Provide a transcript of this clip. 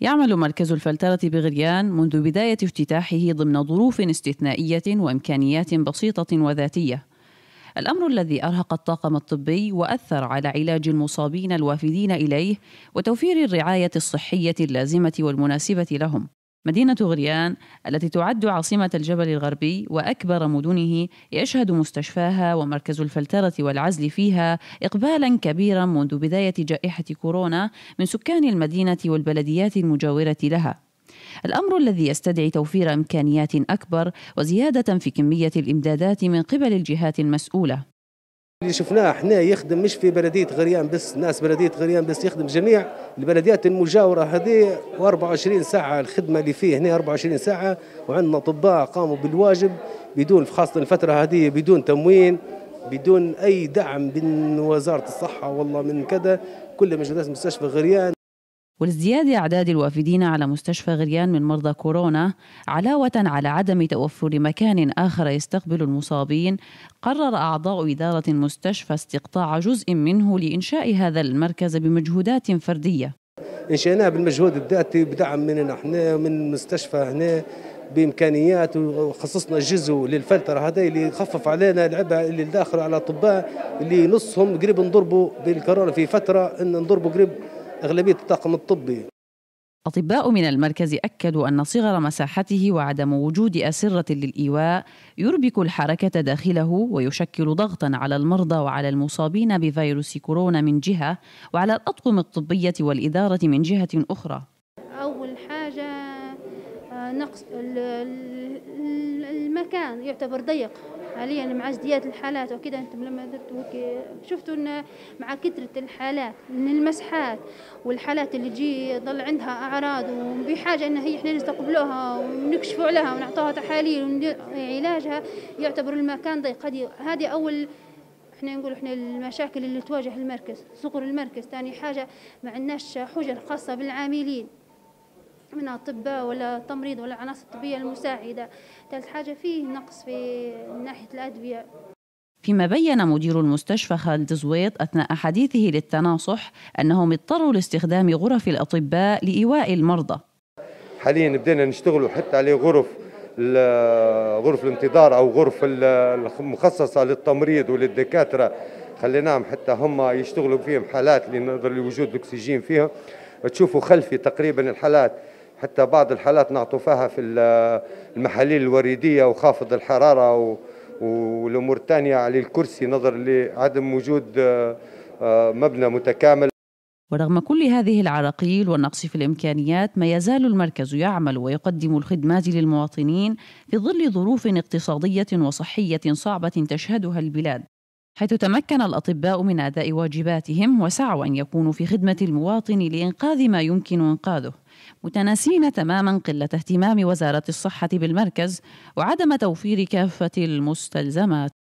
يعمل مركز الفلترة بغريان منذ بداية افتتاحه ضمن ظروف استثنائية وإمكانيات بسيطة وذاتية. الأمر الذي أرهق الطاقم الطبي وأثر على علاج المصابين الوافدين إليه وتوفير الرعاية الصحية اللازمة والمناسبة لهم. مدينة غريان التي تعد عاصمة الجبل الغربي وأكبر مدنه يشهد مستشفاها ومركز الفلترة والعزل فيها إقبالا كبيرا منذ بداية جائحة كورونا من سكان المدينة والبلديات المجاورة لها الأمر الذي يستدعي توفير إمكانيات أكبر وزيادة في كمية الإمدادات من قبل الجهات المسؤولة اللي شفناه احنا يخدم مش في بلديه غريان بس ناس بلديه غريان بس يخدم جميع البلديات المجاوره هذه و24 ساعه الخدمه اللي فيه هنا 24 ساعه وعندنا اطباء قاموا بالواجب بدون خاصه الفتره هذه بدون تموين بدون اي دعم من وزاره الصحه والله من كذا كل مجهودات مستشفى غريان ولازدياد أعداد الوافدين على مستشفى غريان من مرضى كورونا علاوة على عدم توفر مكان آخر يستقبل المصابين قرر أعضاء إدارة المستشفى استقطاع جزء منه لإنشاء هذا المركز بمجهودات فردية انشأناه بالمجهود الذاتي بدعم مننا نحن من مستشفى هنا بامكانيات وخصصنا جزء للفلتره هذا اللي يخفف علينا العبء اللي داخل على الاطباء اللي نصهم قريب نضربوا بالكورونا في فتره ان نضربوا قريب أغلبية الطاقم الطبي أطباء من المركز أكدوا أن صغر مساحته وعدم وجود أسرة للإيواء يربك الحركة داخله ويشكل ضغطا على المرضى وعلى المصابين بفيروس كورونا من جهة وعلى الأطقم الطبية والإدارة من جهة أخرى أول حاجة آه، نقص المكان يعتبر ضيق حاليا مع ازدياد الحالات وكذا انتم لما درتوا شفتوا ان مع كثره الحالات من المسحات والحالات اللي تجي ظل عندها اعراض وبحاجه ان هي احنا نستقبلوها ونكشفوا عليها ونعطوها تحاليل وعلاجها يعتبر المكان ضيق هذه اول احنا نقول احنا المشاكل اللي تواجه المركز صغر المركز ثاني حاجه ما عندناش حجر خاصه بالعاملين من اطباء ولا تمريض ولا عناصر طبيه المساعده ثالث حاجه فيه نقص في ناحيه الادويه فيما بين مدير المستشفى خالد زويط أثناء حديثه للتناصح أنهم اضطروا لاستخدام غرف الأطباء لإيواء المرضى حاليا بدينا نشتغلوا حتى على غرف غرف الانتظار أو غرف المخصصة للتمريض وللدكاترة خليناهم حتى هم يشتغلوا فيهم حالات لنظر لوجود الأكسجين فيها تشوفوا خلفي تقريبا الحالات حتى بعض الحالات نعطوا فيها في المحاليل الوريدية وخافض الحرارة والأمور الثانية على الكرسي نظر لعدم وجود آه، آه، مبنى متكامل ورغم كل هذه العراقيل والنقص في الامكانيات ما يزال المركز يعمل ويقدم الخدمات للمواطنين في ظل ظروف اقتصاديه وصحيه صعبه تشهدها البلاد حيث تمكن الاطباء من اداء واجباتهم وسعوا ان يكونوا في خدمه المواطن لانقاذ ما يمكن انقاذه متناسين تماما قله اهتمام وزاره الصحه بالمركز وعدم توفير كافه المستلزمات